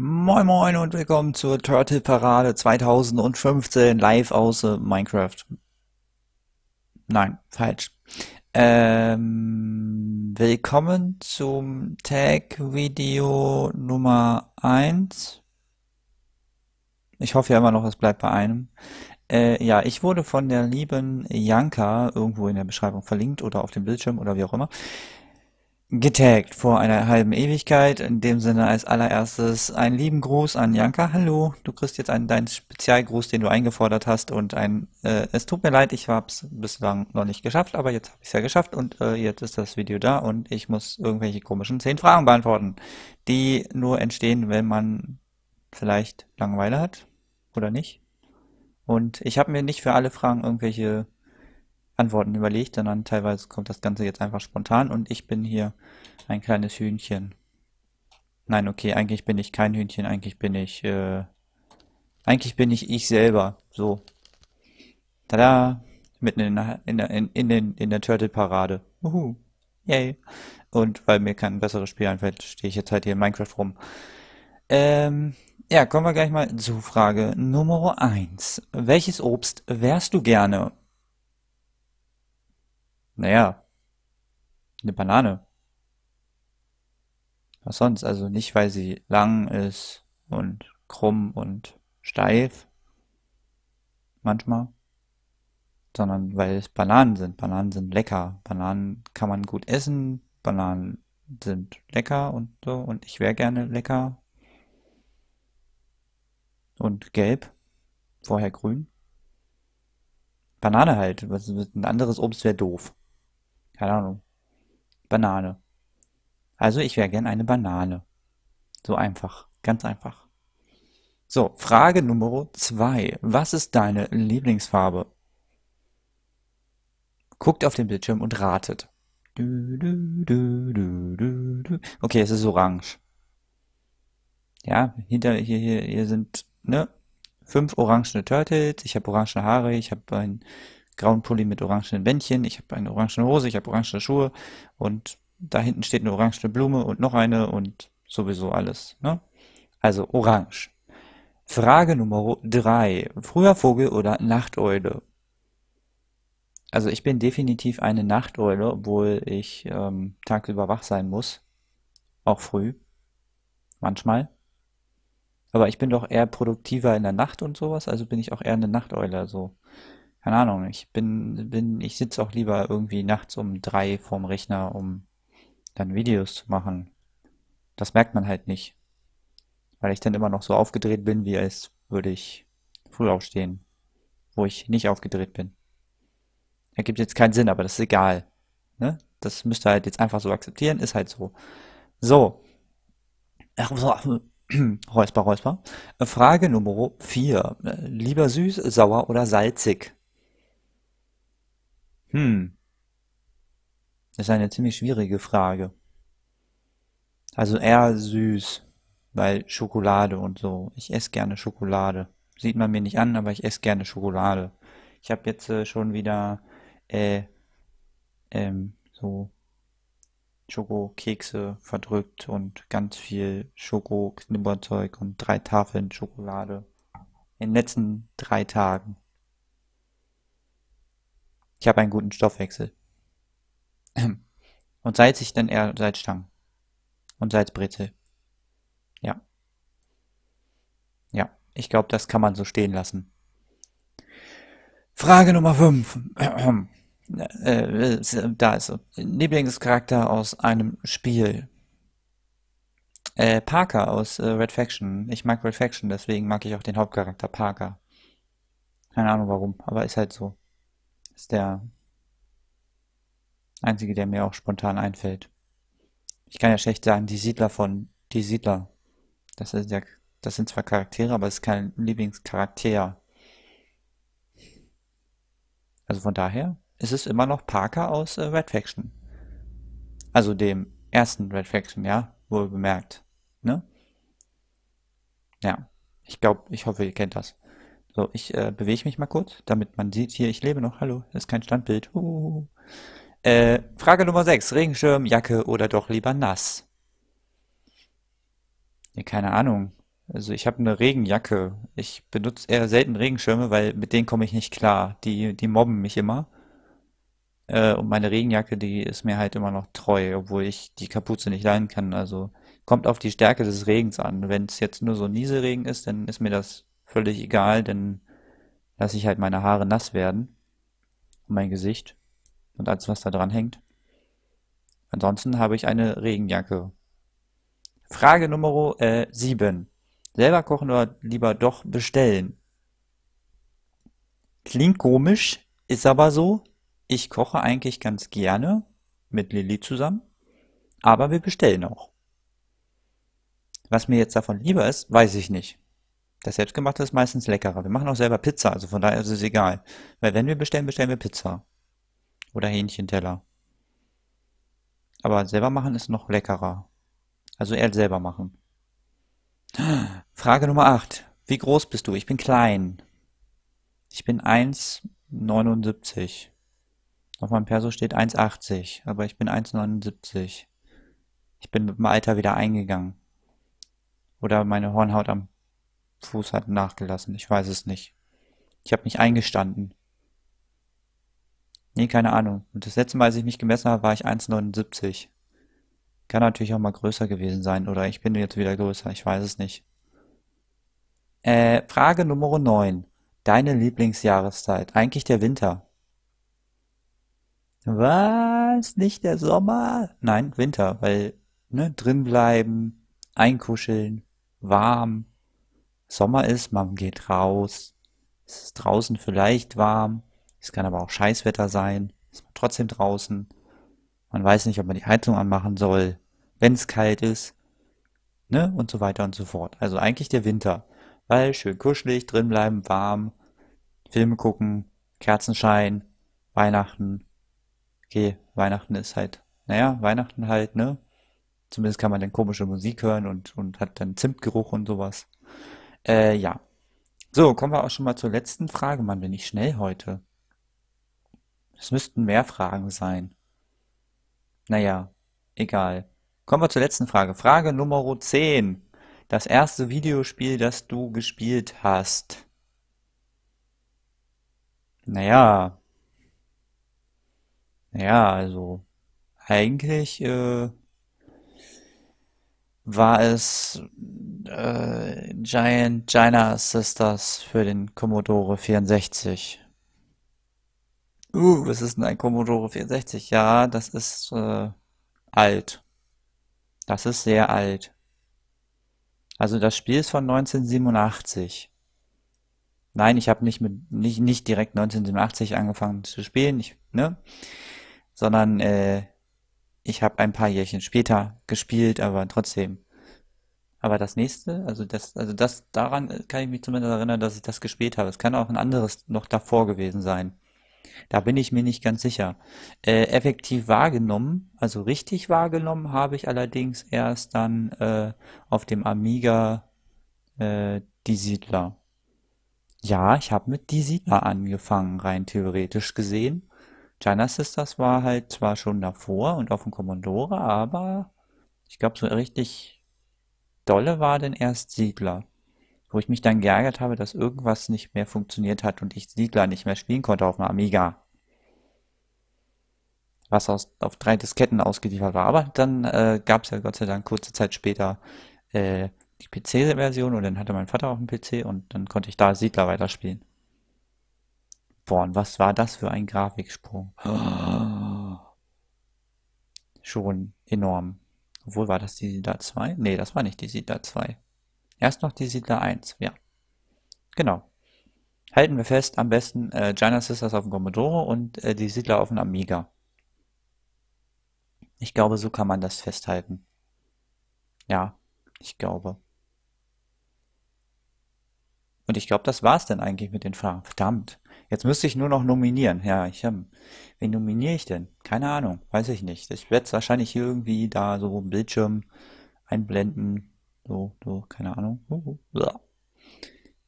Moin Moin und willkommen zur Turtle Parade 2015 live aus äh, Minecraft. Nein, falsch. Ähm, willkommen zum Tag Video Nummer 1. Ich hoffe ja immer noch, es bleibt bei einem. Äh, ja, ich wurde von der lieben Janka irgendwo in der Beschreibung verlinkt oder auf dem Bildschirm oder wie auch immer getaggt vor einer halben Ewigkeit. In dem Sinne als allererstes einen lieben Gruß an Janka. Hallo, du kriegst jetzt einen, deinen Spezialgruß, den du eingefordert hast und ein, äh, es tut mir leid, ich hab's bislang noch nicht geschafft, aber jetzt habe ich es ja geschafft und äh, jetzt ist das Video da und ich muss irgendwelche komischen zehn Fragen beantworten, die nur entstehen, wenn man vielleicht Langeweile hat oder nicht. Und ich habe mir nicht für alle Fragen irgendwelche Antworten überlegt, sondern teilweise kommt das Ganze jetzt einfach spontan und ich bin hier ein kleines Hühnchen. Nein, okay, eigentlich bin ich kein Hühnchen, eigentlich bin ich, äh, eigentlich bin ich ich selber. So. Tada! Mitten in der, in der, in, in, den, in der Turtle-Parade. Uhu. Yay. Und weil mir kein besseres Spiel einfällt, stehe ich jetzt halt hier in Minecraft rum. Ähm, ja, kommen wir gleich mal zu Frage Nummer eins. Welches Obst wärst du gerne? Naja, eine Banane. Was sonst? Also nicht, weil sie lang ist und krumm und steif. Manchmal. Sondern weil es Bananen sind. Bananen sind lecker. Bananen kann man gut essen. Bananen sind lecker und so. Und ich wäre gerne lecker. Und gelb. Vorher grün. Banane halt. Was, ein anderes Obst wäre doof keine Ahnung, Banane. Also ich wäre gern eine Banane. So einfach, ganz einfach. So, Frage Nummer 2. Was ist deine Lieblingsfarbe? Guckt auf den Bildschirm und ratet. Du, du, du, du, du, du. Okay, es ist orange. Ja, hinter hier, hier, hier sind ne, fünf orangene Turtles. Ich habe orangene Haare, ich habe ein grauen Pulli mit orangenen Bändchen, ich habe eine orangene Hose, ich habe orangene Schuhe und da hinten steht eine orangene Blume und noch eine und sowieso alles. Ne? Also orange. Frage Nummer 3. Früher Vogel oder Nachteule? Also ich bin definitiv eine Nachteule, obwohl ich ähm, tagsüber wach sein muss. Auch früh. Manchmal. Aber ich bin doch eher produktiver in der Nacht und sowas, also bin ich auch eher eine Nachteule so. Also keine Ahnung, ich bin, bin, ich sitze auch lieber irgendwie nachts um drei vorm Rechner, um dann Videos zu machen. Das merkt man halt nicht. Weil ich dann immer noch so aufgedreht bin, wie als würde ich früh aufstehen, wo ich nicht aufgedreht bin. Ergibt jetzt keinen Sinn, aber das ist egal. Ne? Das müsst ihr halt jetzt einfach so akzeptieren, ist halt so. So. Ach, so. Räusper, Räusper. Frage Nummer 4. Lieber süß, sauer oder salzig? Hm. Das ist eine ziemlich schwierige Frage. Also eher süß, weil Schokolade und so. Ich esse gerne Schokolade. Sieht man mir nicht an, aber ich esse gerne Schokolade. Ich habe jetzt äh, schon wieder äh, ähm, so Schokokekse verdrückt und ganz viel Schokoknibberzeug und drei Tafeln Schokolade in den letzten drei Tagen. Ich habe einen guten Stoffwechsel. Und salzig dann eher Salzstangen. Und Salzbrezel. Ja. Ja, ich glaube, das kann man so stehen lassen. Frage Nummer 5. Äh, äh, da ist Lieblingscharakter aus einem Spiel. Äh, Parker aus äh, Red Faction. Ich mag Red Faction, deswegen mag ich auch den Hauptcharakter Parker. Keine Ahnung warum, aber ist halt so ist der einzige, der mir auch spontan einfällt. Ich kann ja schlecht sagen, die Siedler von die Siedler. Das, ist ja, das sind zwar Charaktere, aber es ist kein Lieblingscharakter. Also von daher ist es immer noch Parker aus äh, Red Faction. Also dem ersten Red Faction, ja, wohl bemerkt. Ne? Ja, ich glaube, ich hoffe, ihr kennt das. So, ich äh, bewege mich mal kurz, damit man sieht, hier, ich lebe noch. Hallo, das ist kein Standbild. Uh. Äh, Frage Nummer 6. Regenschirm, Jacke oder doch lieber nass? Ja, keine Ahnung. Also ich habe eine Regenjacke. Ich benutze eher selten Regenschirme, weil mit denen komme ich nicht klar. Die, die mobben mich immer. Äh, und meine Regenjacke, die ist mir halt immer noch treu, obwohl ich die Kapuze nicht leiden kann. Also kommt auf die Stärke des Regens an. Wenn es jetzt nur so Nieselregen ist, dann ist mir das völlig egal, denn lasse ich halt meine Haare nass werden und mein Gesicht und alles, was da dran hängt. Ansonsten habe ich eine Regenjacke. Frage Nummer äh, 7. Selber kochen oder lieber doch bestellen? Klingt komisch, ist aber so. Ich koche eigentlich ganz gerne mit Lilly zusammen, aber wir bestellen auch. Was mir jetzt davon lieber ist, weiß ich nicht. Das selbstgemachte ist meistens leckerer. Wir machen auch selber Pizza, also von daher ist es egal. Weil wenn wir bestellen, bestellen wir Pizza. Oder Hähnchenteller. Aber selber machen ist noch leckerer. Also eher selber machen. Frage Nummer 8. Wie groß bist du? Ich bin klein. Ich bin 1,79. Auf meinem Perso steht 1,80, aber ich bin 1,79. Ich bin mit dem Alter wieder eingegangen. Oder meine Hornhaut am Fuß hat nachgelassen. Ich weiß es nicht. Ich habe mich eingestanden. Nee, keine Ahnung. Und das letzte Mal, als ich mich gemessen habe, war ich 1,79. Kann natürlich auch mal größer gewesen sein. Oder ich bin jetzt wieder größer. Ich weiß es nicht. Äh, Frage Nummer 9. Deine Lieblingsjahreszeit. Eigentlich der Winter. Was? Nicht der Sommer? Nein, Winter, weil, ne, drinbleiben, einkuscheln, warm, Sommer ist, man geht raus, es ist draußen vielleicht warm, es kann aber auch Scheißwetter sein, ist man trotzdem draußen, man weiß nicht, ob man die Heizung anmachen soll, wenn es kalt ist, ne, und so weiter und so fort. Also eigentlich der Winter, weil schön kuschelig, drin bleiben, warm, Filme gucken, Kerzenschein, Weihnachten, okay, Weihnachten ist halt, naja, Weihnachten halt, ne, zumindest kann man dann komische Musik hören und, und hat dann Zimtgeruch und sowas. Äh, ja. So, kommen wir auch schon mal zur letzten Frage. Mann, bin ich schnell heute. Es müssten mehr Fragen sein. Naja, egal. Kommen wir zur letzten Frage. Frage Nummer 10. Das erste Videospiel, das du gespielt hast. Naja. Naja, also eigentlich äh, war es äh, Giant Gina Sisters für den Commodore 64. Uh, was ist denn ein Commodore 64? Ja, das ist äh, alt. Das ist sehr alt. Also das Spiel ist von 1987. Nein, ich habe nicht mit nicht nicht direkt 1987 angefangen zu spielen, ich, ne? Sondern äh, ich habe ein paar Jährchen später gespielt, aber trotzdem. Aber das nächste, also das, also das, daran kann ich mich zumindest erinnern, dass ich das gespielt habe. Es kann auch ein anderes noch davor gewesen sein. Da bin ich mir nicht ganz sicher. Äh, effektiv wahrgenommen, also richtig wahrgenommen, habe ich allerdings erst dann äh, auf dem Amiga äh, die Siedler. Ja, ich habe mit die Siedler angefangen, rein theoretisch gesehen. China Sisters war halt zwar schon davor und auf dem Commodore, aber ich glaube, so richtig dolle war denn erst Siedler. Wo ich mich dann geärgert habe, dass irgendwas nicht mehr funktioniert hat und ich Siedler nicht mehr spielen konnte auf dem Amiga. Was aus, auf drei Disketten ausgeliefert war. Aber dann äh, gab es ja Gott sei Dank kurze Zeit später äh, die PC-Version und dann hatte mein Vater auch einen PC und dann konnte ich da Siedler weiterspielen. Born, was war das für ein Grafiksprung? Schon enorm. Obwohl war das die Siedler 2? Ne, das war nicht die Siedler 2. Erst noch die Siedler 1, ja. Genau. Halten wir fest, am besten äh, Giant Sisters auf dem Commodore und äh, die Siedler auf dem Amiga. Ich glaube, so kann man das festhalten. Ja, ich glaube. Und ich glaube, das war's denn eigentlich mit den Fragen. Verdammt. Jetzt müsste ich nur noch nominieren. Ja, ich habe. Wen nominiere ich denn? Keine Ahnung, weiß ich nicht. Ich werde wahrscheinlich hier irgendwie da so im Bildschirm einblenden. So, so, keine Ahnung.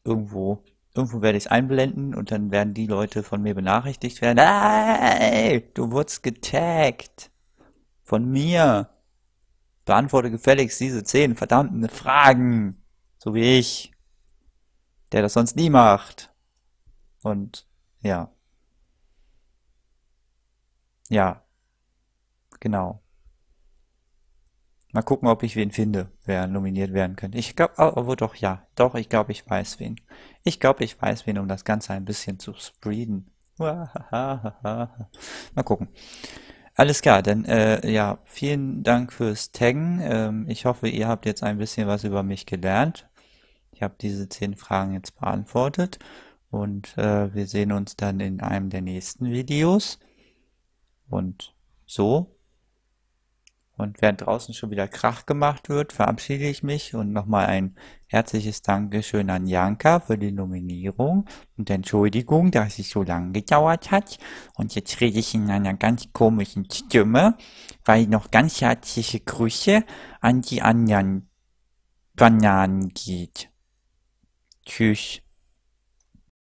Irgendwo, irgendwo werde ich es einblenden und dann werden die Leute von mir benachrichtigt werden. Hey, du wurdest getaggt. Von mir. Beantworte gefälligst diese zehn verdammten Fragen. So wie ich. Der das sonst nie macht. Und ja. Ja. Genau. Mal gucken, ob ich wen finde, wer nominiert werden könnte. Ich glaube, oh, oh, doch, ja. Doch, ich glaube, ich weiß wen. Ich glaube, ich weiß wen, um das Ganze ein bisschen zu spreaden. Mal gucken. Alles klar, dann äh, ja, vielen Dank fürs Taggen. Ähm, ich hoffe, ihr habt jetzt ein bisschen was über mich gelernt. Ich habe diese zehn Fragen jetzt beantwortet. Und äh, wir sehen uns dann in einem der nächsten Videos. Und so. Und während draußen schon wieder Krach gemacht wird, verabschiede ich mich und nochmal ein herzliches Dankeschön an Janka für die Nominierung und Entschuldigung, dass es so lange gedauert hat. Und jetzt rede ich in einer ganz komischen Stimme, weil noch ganz herzliche Grüße an die anderen Bananen geht. Tschüss.